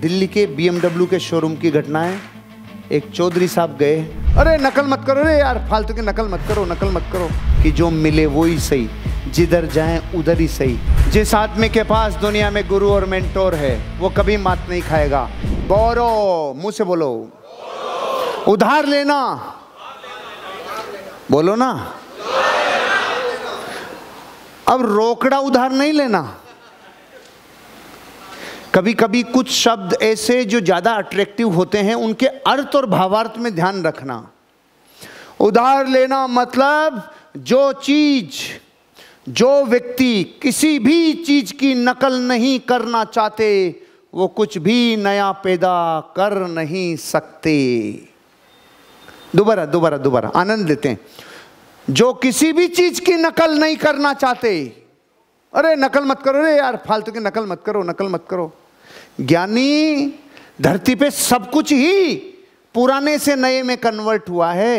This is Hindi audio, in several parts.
दिल्ली के बीएमडब्ल्यू के शोरूम की घटना है एक चौधरी साहब गए अरे नकल मत करो रे यार फालतू की नकल मत करो नकल मत करो कि जो मिले वो ही सही जिधर जाए उधर ही सही जिस आदमी के पास दुनिया में गुरु और मेंटोर है वो कभी मात नहीं खाएगा बोरो मुंह से बोलो उधार लेना बोलो ना अब रोकड़ा उधार नहीं लेना कभी कभी कुछ शब्द ऐसे जो ज़्यादा अट्रैक्टिव होते हैं उनके अर्थ और भावार्थ में ध्यान रखना उधार लेना मतलब जो चीज़ जो व्यक्ति किसी भी चीज़ की नकल नहीं करना चाहते वो कुछ भी नया पैदा कर नहीं सकते दोबारा दोबारा दोबारा आनंद लेते हैं जो किसी भी चीज़ की नकल नहीं करना चाहते अरे नकल मत करो अरे यार फालतू की नकल मत करो नकल मत करो ज्ञानी धरती पे सब कुछ ही पुराने से नए में कन्वर्ट हुआ है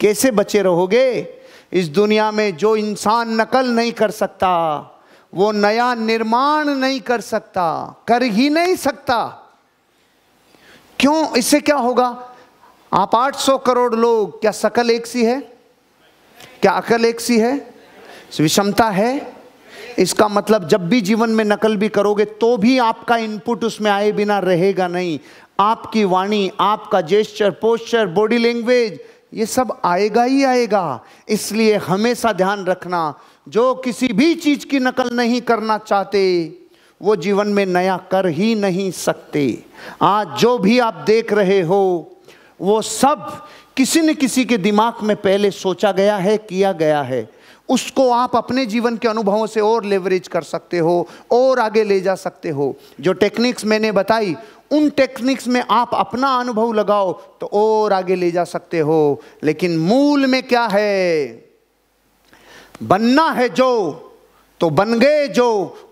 कैसे बचे रहोगे इस दुनिया में जो इंसान नकल नहीं कर सकता वो नया निर्माण नहीं कर सकता कर ही नहीं सकता क्यों इससे क्या होगा आप 800 करोड़ लोग क्या सकल एक सी है क्या अकल एक सी है विषमता है इसका मतलब जब भी जीवन में नकल भी करोगे तो भी आपका इनपुट उसमें आए बिना रहेगा नहीं आपकी वाणी आपका जेस्चर पोस्चर बॉडी लैंग्वेज ये सब आएगा ही आएगा इसलिए हमेशा ध्यान रखना जो किसी भी चीज़ की नकल नहीं करना चाहते वो जीवन में नया कर ही नहीं सकते आज जो भी आप देख रहे हो वो सब किसी न किसी के दिमाग में पहले सोचा गया है किया गया है उसको आप अपने जीवन के अनुभवों से और लेवरेज कर सकते हो और आगे ले जा सकते हो जो टेक्निक्स मैंने बताई उन टेक्निक्स में आप अपना अनुभव लगाओ तो और आगे ले जा सकते हो लेकिन मूल में क्या है बनना है जो तो बन गए जो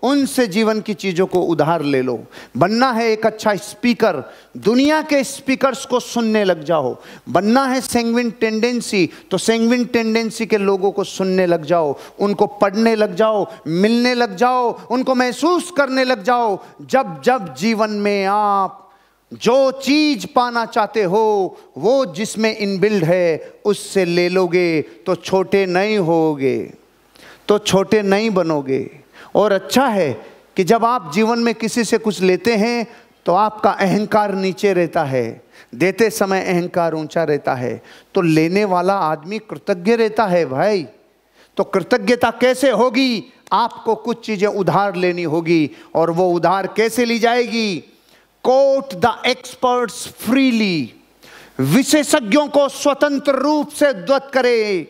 उनसे जीवन की चीज़ों को उधार ले लो बनना है एक अच्छा स्पीकर दुनिया के स्पीकर्स को सुनने लग जाओ बनना है सेंगविन टेंडेंसी तो सेंगविन टेंडेंसी के लोगों को सुनने लग जाओ उनको पढ़ने लग जाओ मिलने लग जाओ उनको महसूस करने लग जाओ जब जब जीवन में आप जो चीज पाना चाहते हो वो जिसमें इनबिल्ड है उससे ले लोगे तो छोटे नहीं होगे तो छोटे नहीं बनोगे और अच्छा है कि जब आप जीवन में किसी से कुछ लेते हैं तो आपका अहंकार नीचे रहता है देते समय अहंकार ऊंचा रहता है तो लेने वाला आदमी कृतज्ञ रहता है भाई तो कृतज्ञता कैसे होगी आपको कुछ चीजें उधार लेनी होगी और वो उधार कैसे ली जाएगी कोट द एक्सपर्ट्स फ्रीली विशेषज्ञों को स्वतंत्र रूप से द्वत करें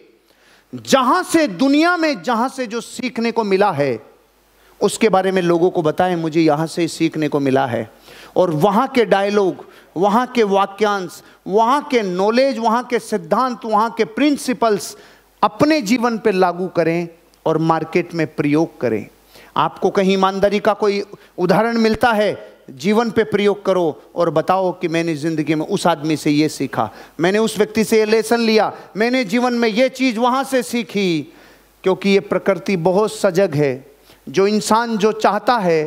जहां से दुनिया में जहां से जो सीखने को मिला है उसके बारे में लोगों को बताएं मुझे यहां से सीखने को मिला है और वहां के डायलॉग वहां के वाक्यांश वहां के नॉलेज वहां के सिद्धांत वहां के प्रिंसिपल्स अपने जीवन पर लागू करें और मार्केट में प्रयोग करें आपको कहीं ईमानदारी का कोई उदाहरण मिलता है जीवन पे प्रयोग करो और बताओ कि मैंने ज़िंदगी में उस आदमी से ये सीखा मैंने उस व्यक्ति से ये लेसन लिया मैंने जीवन में ये चीज़ वहाँ से सीखी क्योंकि ये प्रकृति बहुत सजग है जो इंसान जो चाहता है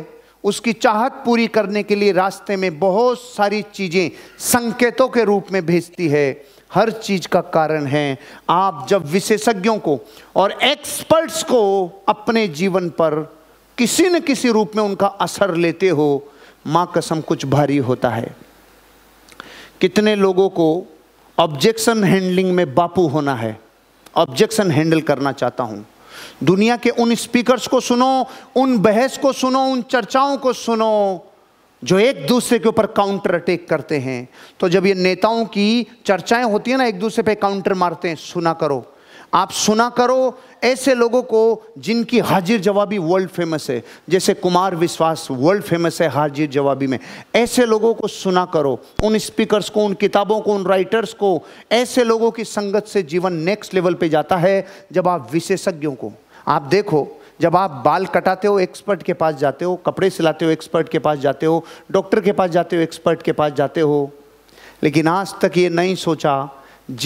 उसकी चाहत पूरी करने के लिए रास्ते में बहुत सारी चीज़ें संकेतों के रूप में भेजती है हर चीज़ का कारण है आप जब विशेषज्ञों को और एक्सपर्ट्स को अपने जीवन पर किसी न किसी रूप में उनका असर लेते हो माँ कसम कुछ भारी होता है कितने लोगों को ऑब्जेक्शन हैंडलिंग में बापू होना है ऑब्जेक्शन हैंडल करना चाहता हूँ दुनिया के उन स्पीकर्स को सुनो उन बहस को सुनो उन चर्चाओं को सुनो जो एक दूसरे के ऊपर काउंटर अटैक करते हैं तो जब ये नेताओं की चर्चाएं होती है ना एक दूसरे पे काउंटर मारते हैं सुना करो आप सुना करो ऐसे लोगों को जिनकी हाजिर जवाबी वर्ल्ड फेमस है जैसे कुमार विश्वास वर्ल्ड फेमस है हाजिर जवाबी में ऐसे लोगों को सुना करो उन स्पीकर्स को उन किताबों को उन राइटर्स को ऐसे लोगों की संगत से जीवन नेक्स्ट लेवल पे जाता है जब आप विशेषज्ञों को आप देखो जब आप बाल कटाते हो एक्सपर्ट के पास जाते हो कपड़े सिलाते हो एक्सपर्ट के पास जाते हो डॉक्टर के पास जाते हो एक्सपर्ट के पास जाते हो लेकिन आज तक ये नहीं सोचा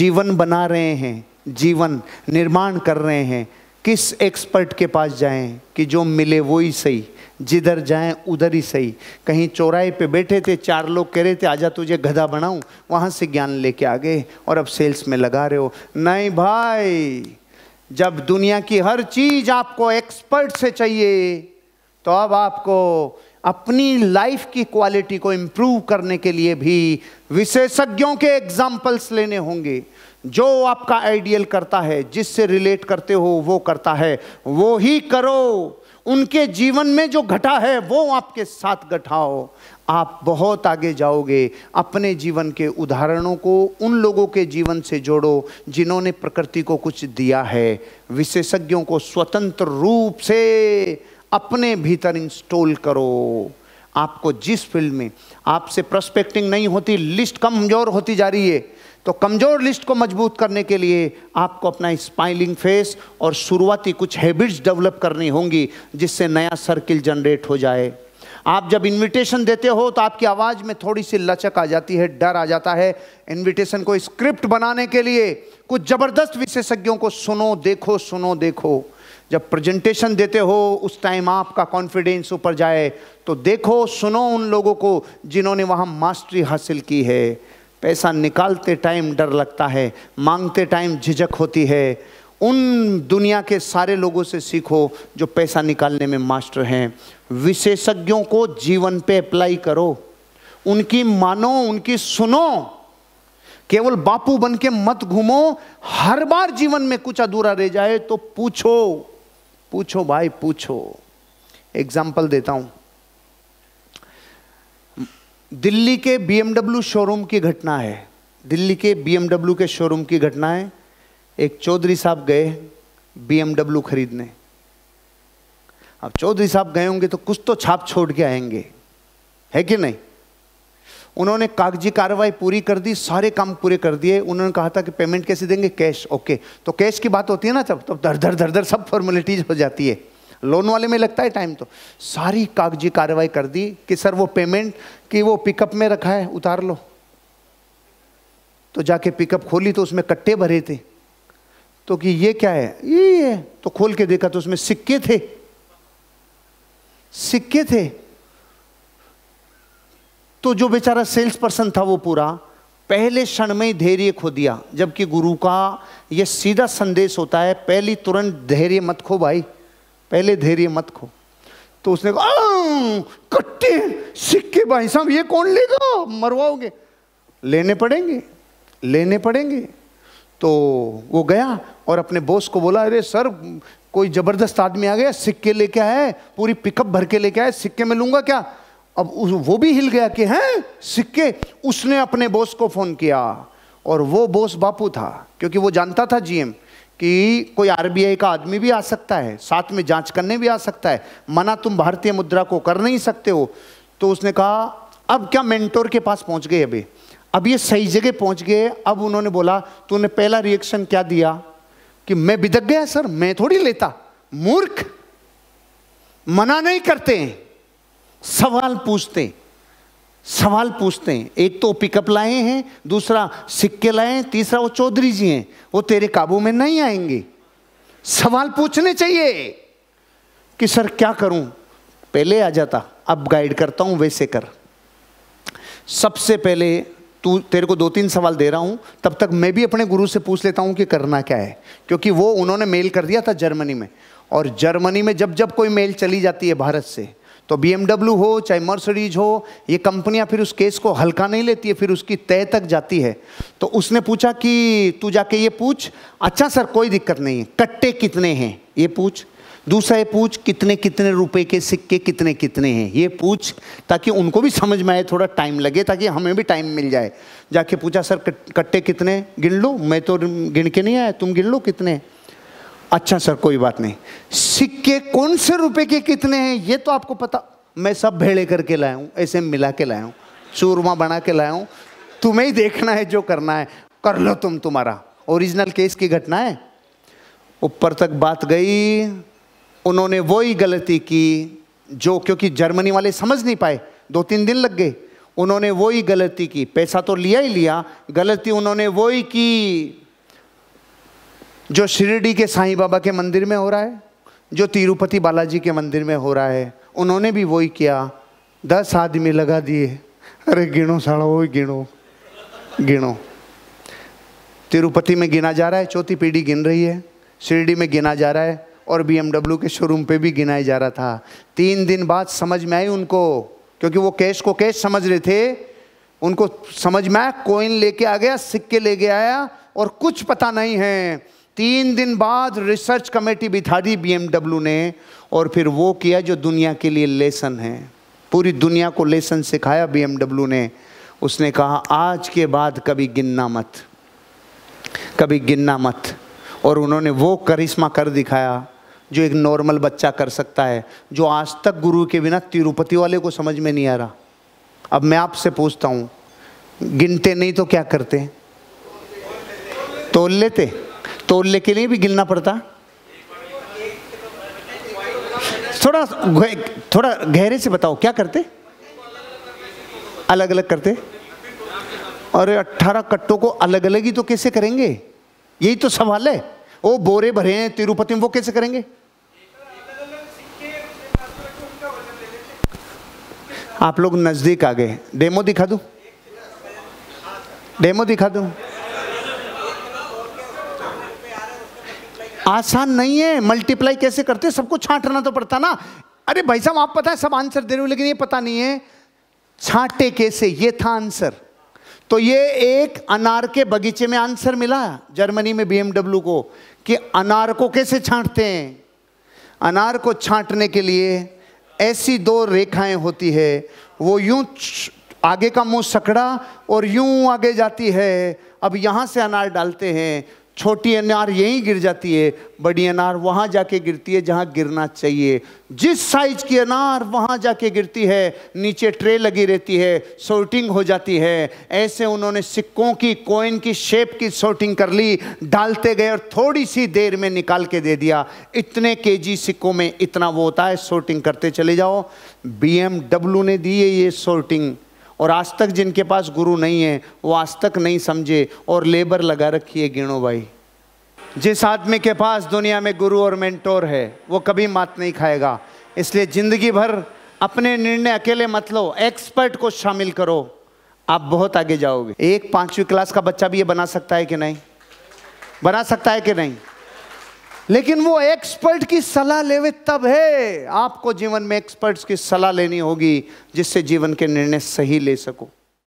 जीवन बना रहे हैं जीवन निर्माण कर रहे हैं किस एक्सपर्ट के पास जाएं कि जो मिले वो ही सही जिधर जाएं उधर ही सही कहीं चौराहे पे बैठे थे चार लोग कह रहे थे आजा तुझे गधा बनाऊं वहाँ से ज्ञान लेके आ गए और अब सेल्स में लगा रहे हो नहीं भाई जब दुनिया की हर चीज़ आपको एक्सपर्ट से चाहिए तो अब आपको अपनी लाइफ की क्वालिटी को इम्प्रूव करने के लिए भी विशेषज्ञों के एग्जाम्पल्स लेने होंगे जो आपका आइडियल करता है जिससे रिलेट करते हो वो करता है वो ही करो उनके जीवन में जो घटा है वो आपके साथ घटाओ आप बहुत आगे जाओगे अपने जीवन के उदाहरणों को उन लोगों के जीवन से जोड़ो जिन्होंने प्रकृति को कुछ दिया है विशेषज्ञों को स्वतंत्र रूप से अपने भीतर इंस्टॉल करो आपको जिस फील्ड में आपसे प्रस्पेक्टिंग नहीं होती लिस्ट कमजोर होती जा रही है तो कमज़ोर लिस्ट को मजबूत करने के लिए आपको अपना स्माइलिंग फेस और शुरुआती कुछ हैबिट्स डेवलप करनी होंगी जिससे नया सर्किल जनरेट हो जाए आप जब इनविटेशन देते हो तो आपकी आवाज़ में थोड़ी सी लचक आ जाती है डर आ जाता है इनविटेशन को स्क्रिप्ट बनाने के लिए कुछ ज़बरदस्त विशेषज्ञों को सुनो देखो सुनो देखो जब प्रेजेंटेशन देते हो उस टाइम आपका कॉन्फिडेंस ऊपर जाए तो देखो सुनो उन लोगों को जिन्होंने वहाँ मास्टरी हासिल की है पैसा निकालते टाइम डर लगता है मांगते टाइम झिझक होती है उन दुनिया के सारे लोगों से सीखो जो पैसा निकालने में मास्टर हैं विशेषज्ञों को जीवन पे अप्लाई करो उनकी मानो उनकी सुनो केवल बापू बन के मत घूमो हर बार जीवन में कुछ अधूरा रह जाए तो पूछो पूछो भाई पूछो एग्जाम्पल देता हूं दिल्ली के बीएमडब्ल्यू शोरूम की घटना है दिल्ली के बीएमडब्ल्यू के शोरूम की घटना है एक चौधरी साहब गए बीएमडब्ल्यू खरीदने अब चौधरी साहब गए होंगे तो कुछ तो छाप छोड़ के आएंगे है कि नहीं उन्होंने कागजी कार्रवाई पूरी कर दी सारे काम पूरे कर दिए उन्होंने कहा था कि पेमेंट कैसे देंगे कैश ओके तो कैश की बात होती है ना तब तब तो दर दर दर दर सब फॉर्मेलिटीज हो जाती है लोन वाले में लगता है टाइम तो सारी कागजी कार्रवाई कर दी कि सर वो पेमेंट कि वो पिकअप में रखा है उतार लो तो जाके पिकअप खोली तो उसमें कट्टे भरे थे तो कि ये क्या है ये है तो खोल के देखा तो उसमें सिक्के थे सिक्के थे तो जो बेचारा सेल्स पर्सन था वो पूरा पहले क्षण में ही धैर्य खो दिया जबकि गुरु का यह सीधा संदेश होता है पहली तुरंत धैर्य मत खो भाई पहले धैर्य मत खो तो उसने कहा कट्टे सिक्के भाई साहब ये कौन लेगा मरवाओगे लेने पड़ेंगे लेने पड़ेंगे तो वो गया और अपने बॉस को बोला अरे सर कोई ज़बरदस्त आदमी आ गया सिक्के लेके आया है पूरी पिकअप भर के लेके आया सिक्के में लूंगा क्या अब उस वो भी हिल गया कि हैं सिक्के उसने अपने बॉस को फ़ोन किया और वो बॉस बापू था क्योंकि वो जानता था जीएम कि कोई आरबीआई का आदमी भी आ सकता है साथ में जांच करने भी आ सकता है मना तुम भारतीय मुद्रा को कर नहीं सकते हो तो उसने कहा अब क्या मेंटोर के पास पहुंच गए अभी अब ये सही जगह पहुंच गए अब उन्होंने बोला तूने पहला रिएक्शन क्या दिया कि मैं बिदक गया सर मैं थोड़ी लेता मूर्ख मना नहीं करते सवाल पूछते हैं सवाल पूछते हैं एक तो पिकअप लाए हैं दूसरा सिक्के लाए हैं तीसरा वो चौधरी जी हैं वो तेरे काबू में नहीं आएंगे सवाल पूछने चाहिए कि सर क्या करूं पहले आ जाता अब गाइड करता हूं वैसे कर सबसे पहले तू तेरे को दो तीन सवाल दे रहा हूं तब तक मैं भी अपने गुरु से पूछ लेता हूं कि करना क्या है क्योंकि वो उन्होंने मेल कर दिया था जर्मनी में और जर्मनी में जब जब कोई मेल चली जाती है भारत से तो बी हो चाहे मर्सडीज हो ये कंपनियां फिर उस केस को हल्का नहीं लेती है फिर उसकी तय तक जाती है तो उसने पूछा कि तू जाके ये पूछ अच्छा सर कोई दिक्कत नहीं है कट्टे कितने हैं ये पूछ दूसरा ये पूछ कितने कितने रुपए के सिक्के कितने कितने हैं ये पूछ ताकि उनको भी समझ में आए थोड़ा टाइम लगे ताकि हमें भी टाइम मिल जाए जाके पूछा सर कट्टे कितने गिन लो मैं तो गिन के नहीं आया तुम गिन लो कितने अच्छा सर कोई बात नहीं सिक्के कौन से रुपए के कितने हैं ये तो आपको पता मैं सब भेड़े करके लाया हूँ ऐसे मिला के लाया हूँ चूरमा बना के लाया हूँ तुम्हें ही देखना है जो करना है कर लो तुम तुम्हारा ओरिजिनल केस की घटना है ऊपर तक बात गई उन्होंने वो ही गलती की जो क्योंकि जर्मनी वाले समझ नहीं पाए दो तीन दिन लग गए उन्होंने वो ही गलती की पैसा तो लिया ही लिया गलती उन्होंने वो ही की जो शिरडी के साईं बाबा के मंदिर में हो रहा है जो तिरुपति बालाजी के मंदिर में हो रहा है उन्होंने भी वही किया दस आदमी लगा दिए अरे गिनो साड़ो गिनो गिनो तिरुपति में गिना जा रहा है चौथी पीढ़ी गिन रही है शिरडी में गिना जा रहा है और बी के शोरूम पे भी गिनाया जा रहा था तीन दिन बाद समझ में आई उनको क्योंकि वो कैश को कैश समझ रहे थे उनको समझ में आया कोइन लेके आ गया सिक्के लेके आया और कुछ पता नहीं है तीन दिन बाद रिसर्च कमेटी बिठा दी बीएमडब्ल्यू ने और फिर वो किया जो दुनिया के लिए लेसन है पूरी दुनिया को लेसन सिखाया बीएमडब्ल्यू ने उसने कहा आज के बाद कभी गिनना मत कभी गिनना मत और उन्होंने वो करिश्मा कर दिखाया जो एक नॉर्मल बच्चा कर सकता है जो आज तक गुरु के बिना तिरुपति वाले को समझ में नहीं आ रहा अब मैं आपसे पूछता हूँ गिनते नहीं तो क्या करते तोल लेते तोले के लिए भी गिलना पड़ता थोड़ा थोड़ा गहरे से बताओ क्या करते अलग अलग करते अरे अट्ठारह कट्टों को अलग अलग ही तो कैसे करेंगे यही तो सवाल है वो बोरे भरे हैं तिरुपति में वो कैसे करेंगे आप लोग नज़दीक आ गए डेमो दिखा दू डेमो दिखा दू आसान नहीं है मल्टीप्लाई कैसे करते सबको छांटना तो पड़ता ना अरे भाई साहब आप पता है सब आंसर दे रहे हो लेकिन ये पता नहीं है छांटे कैसे ये था आंसर तो ये एक अनार के बगीचे में आंसर मिला जर्मनी में बीएमडब्ल्यू को कि अनार को कैसे छांटते हैं अनार को छांटने के लिए ऐसी दो रेखाएं होती है वो यूं आगे का मुंह सकड़ा और यूं आगे जाती है अब यहां से अनार डालते हैं छोटी अनार यहीं गिर जाती है बड़ी अनार वहाँ जाके गिरती है जहाँ गिरना चाहिए जिस साइज की अनार वहाँ जाके गिरती है नीचे ट्रे लगी रहती है सोर्टिंग हो जाती है ऐसे उन्होंने सिक्कों की कोइन की शेप की सोर्टिंग कर ली डालते गए और थोड़ी सी देर में निकाल के दे दिया इतने के सिक्कों में इतना वो होता है सोर्टिंग करते चले जाओ बी ने दी है ये सोर्टिंग और आज तक जिनके पास गुरु नहीं है वो आज तक नहीं समझे और लेबर लगा रखी है गिणो भाई जिस आदमी के पास दुनिया में गुरु और मेंटोर है वो कभी मात नहीं खाएगा इसलिए ज़िंदगी भर अपने निर्णय अकेले मत लो एक्सपर्ट को शामिल करो आप बहुत आगे जाओगे एक पाँचवीं क्लास का बच्चा भी ये बना सकता है कि नहीं बना सकता है कि नहीं लेकिन वो एक्सपर्ट की सलाह लेवे तब है आपको जीवन में एक्सपर्ट्स की सलाह लेनी होगी जिससे जीवन के निर्णय सही ले सको